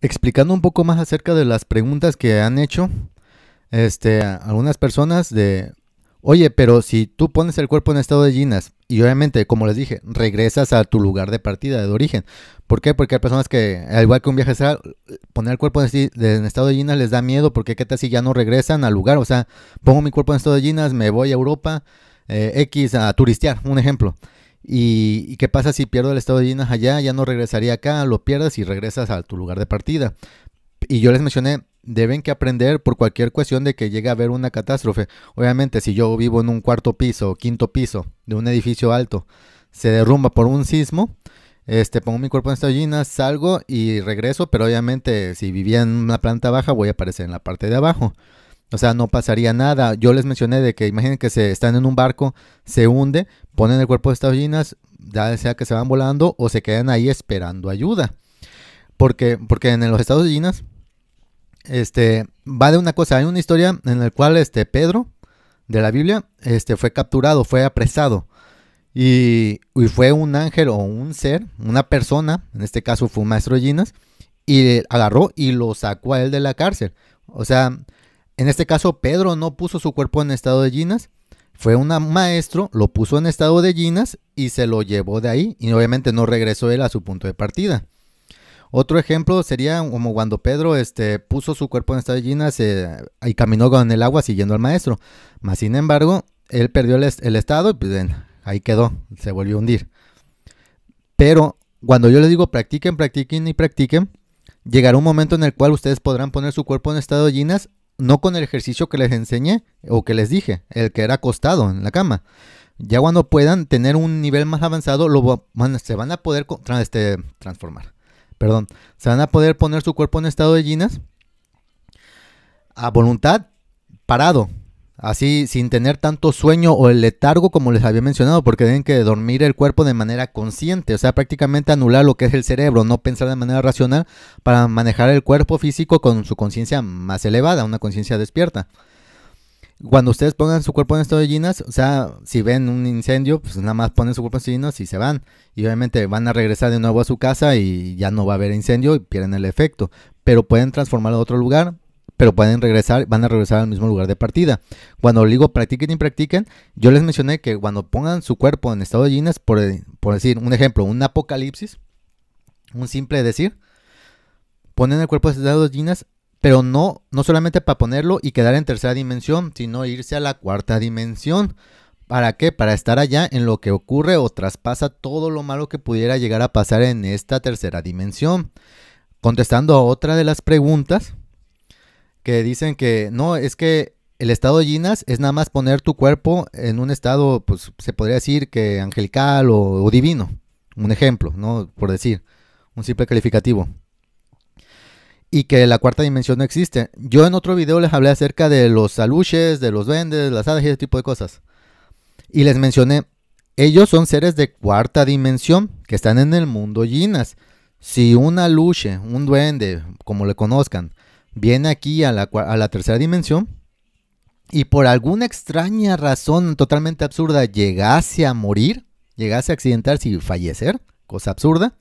explicando un poco más acerca de las preguntas que han hecho este, algunas personas de, oye, pero si tú pones el cuerpo en estado de ginas y obviamente, como les dije, regresas a tu lugar de partida, de origen. ¿Por qué? Porque hay personas que, al igual que un viaje astral, poner el cuerpo en, estado de ginas les da miedo porque qué tal si ya no regresan al lugar. O sea, pongo mi cuerpo en estado de ginas, me voy a Europa, eh, X, a turistear, un ejemplo. Y, qué pasa si pierdo el estado de Ginas allá? Ya no regresaría acá, lo pierdes y regresas a tu lugar de partida. Y yo les mencioné, deben que aprender por cualquier cuestión de que llegue a haber una catástrofe. Obviamente, si yo vivo en un cuarto piso o quinto piso de un edificio alto, se derrumba por un sismo, este, pongo mi cuerpo en estallinas, salgo y regreso, pero obviamente si vivía en una planta baja voy a aparecer en la parte de abajo. O sea, no pasaría nada. Yo les mencioné de que imaginen que se están en un barco, se hunde, ponen el cuerpo de Estados Unidos, ya sea que se van volando o se quedan ahí esperando ayuda. Porque, porque en los Estados Unidos, este, va de una cosa, hay una historia en la cual este Pedro de la Biblia este, fue capturado, fue apresado. Y, fue un ángel o un ser, una persona, en este caso fue un maestro de Ginas, y agarró y lo sacó a él de la cárcel. O sea, en este caso, Pedro no puso su cuerpo en estado de Ginas. Fue un maestro, lo puso en estado de Ginas y se lo llevó de ahí. Y obviamente no regresó él a su punto de partida. Otro ejemplo sería como cuando Pedro este, puso su cuerpo en estado de Ginas eh, y caminó con el agua siguiendo al maestro. Mas, sin embargo, él perdió el, estado y pues, ahí quedó, se volvió a hundir. Pero cuando yo les digo practiquen, practiquen y practiquen, llegará un momento en el cual ustedes podrán poner su cuerpo en estado de Ginas no con el ejercicio que les enseñé o que les dije, el que era acostado en la cama. Ya cuando puedan tener un nivel más avanzado, lo se van a poder este, transformar. Perdón, se van a poder poner su cuerpo en estado de ginas a voluntad, parado, así sin tener tanto sueño o el letargo como les había mencionado, porque tienen que dormir el cuerpo de manera consciente, o sea, prácticamente anular lo que es el cerebro, no pensar de manera racional para manejar el cuerpo físico con su conciencia más elevada, una conciencia despierta. Cuando ustedes pongan su cuerpo en estado de gallinas, o sea, si ven un incendio, pues nada más ponen su cuerpo en gallinas y se van. Y obviamente van a regresar de nuevo a su casa y ya no va a haber incendio y pierden el efecto. Pero pueden transformarlo a otro lugar pero pueden regresar, van a regresar al mismo lugar de partida. Cuando digo practiquen y practiquen, yo les mencioné que cuando pongan su cuerpo en estado de llenas, por, decir un ejemplo, un apocalipsis, un simple decir, ponen el cuerpo en estado de llenas, pero no, no solamente para ponerlo y quedar en tercera dimensión, sino irse a la cuarta dimensión. ¿Para qué? Para estar allá en lo que ocurre o traspasa todo lo malo que pudiera llegar a pasar en esta tercera dimensión. Contestando a otra de las preguntas, que dicen que no, es que el estado de Ginas es nada más poner tu cuerpo en un estado, pues se podría decir que angelical o, divino. Un ejemplo, ¿no? Por decir, un simple calificativo. Y que la cuarta dimensión no existe. Yo en otro video les hablé acerca de los aluches de los vendes, las hadas y ese tipo de cosas. Y les mencioné, ellos son seres de cuarta dimensión que están en el mundo Ginas. Si un aluche, un duende, como le conozcan, viene aquí a la, a la tercera dimensión y por alguna extraña razón totalmente absurda llegase a morir, llegase a accidentarse y fallecer, cosa absurda,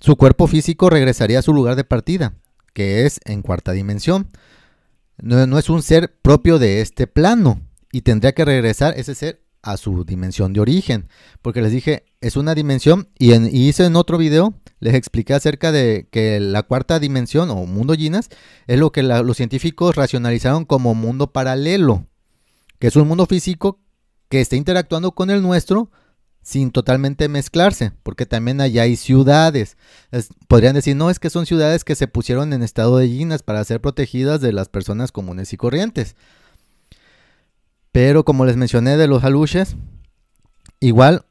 su cuerpo físico regresaría a su lugar de partida, que es en cuarta dimensión. No, no, es un ser propio de este plano y tendría que regresar ese ser a su dimensión de origen. Porque les dije, es una dimensión y, en, hice en otro video, les expliqué acerca de que la cuarta dimensión o mundo Ginas es lo que los científicos racionalizaron como mundo paralelo, que es un mundo físico que está interactuando con el nuestro sin totalmente mezclarse, porque también allá hay ciudades. podrían decir, no, es que son ciudades que se pusieron en estado de Ginas para ser protegidas de las personas comunes y corrientes. Pero como les mencioné de los aluches, igual,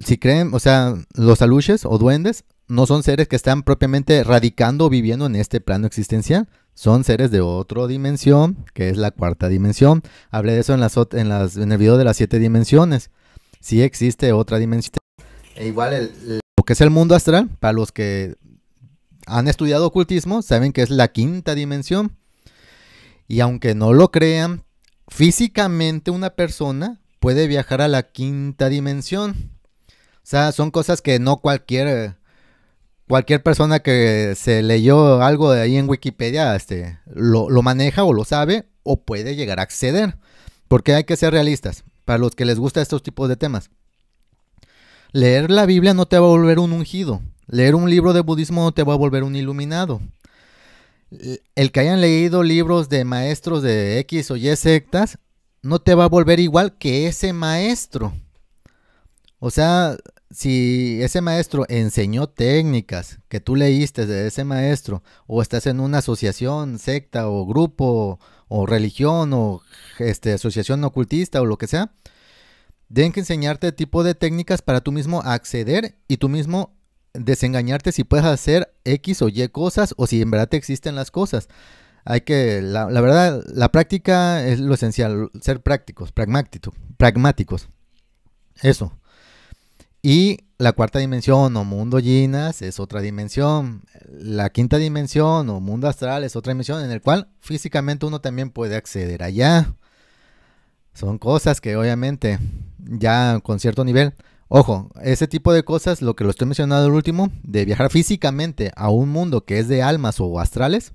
si creen, o sea, los aluches o duendes no son seres que están propiamente radicando o viviendo en este plano existencial. Son seres de otra dimensión, que es la cuarta dimensión. Hablé de eso en, las, en, en el video de las siete dimensiones. Si existe otra dimensión. E igual lo que es el mundo astral, para los que han estudiado ocultismo, saben que es la quinta dimensión. Y aunque no lo crean, físicamente una persona puede viajar a la quinta dimensión. O sea, son cosas que no cualquier cualquier persona que se leyó algo de ahí en Wikipedia este, lo, lo, maneja o lo sabe o puede llegar a acceder. Porque hay que ser realistas para los que les gusta estos tipos de temas. Leer la Biblia no te va a volver un ungido. Leer un libro de budismo no te va a volver un iluminado el que hayan leído libros de maestros de X o Y sectas no te va a volver igual que ese maestro. O sea, si ese maestro enseñó técnicas que tú leíste de ese maestro, o estás en una asociación, secta o grupo, o religión, o este, asociación ocultista o lo que sea, deben que enseñarte tipo de técnicas para tú mismo acceder y tú mismo desengañarte si puedes hacer X o Y cosas o si en verdad te existen las cosas. Hay que, la, verdad, la práctica es lo esencial, ser prácticos, pragmáticos. Eso. Y la cuarta dimensión o mundo Ginas es otra dimensión. La quinta dimensión o mundo astral es otra dimensión en el cual físicamente uno también puede acceder allá. Son cosas que obviamente ya con cierto nivel Ojo, ese tipo de cosas, lo que lo estoy mencionando al último, de viajar físicamente a un mundo que es de almas o astrales,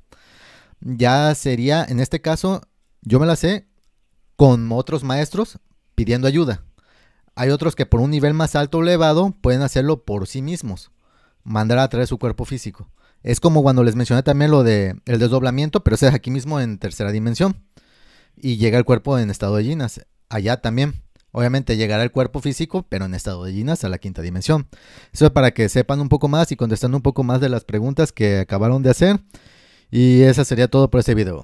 ya sería, en este caso, yo me la sé con otros maestros pidiendo ayuda. Hay otros que por un nivel más alto o elevado pueden hacerlo por sí mismos, mandar a traer su cuerpo físico. Es como cuando les mencioné también lo de desdoblamiento, pero se sea, aquí mismo en tercera dimensión. Y llega el cuerpo en estado de llenas allá también. Obviamente llegará el cuerpo físico, pero en estado de a la quinta dimensión. Eso es para que sepan un poco más y contestando un poco más de las preguntas que acabaron de hacer. Y esa sería todo por este video.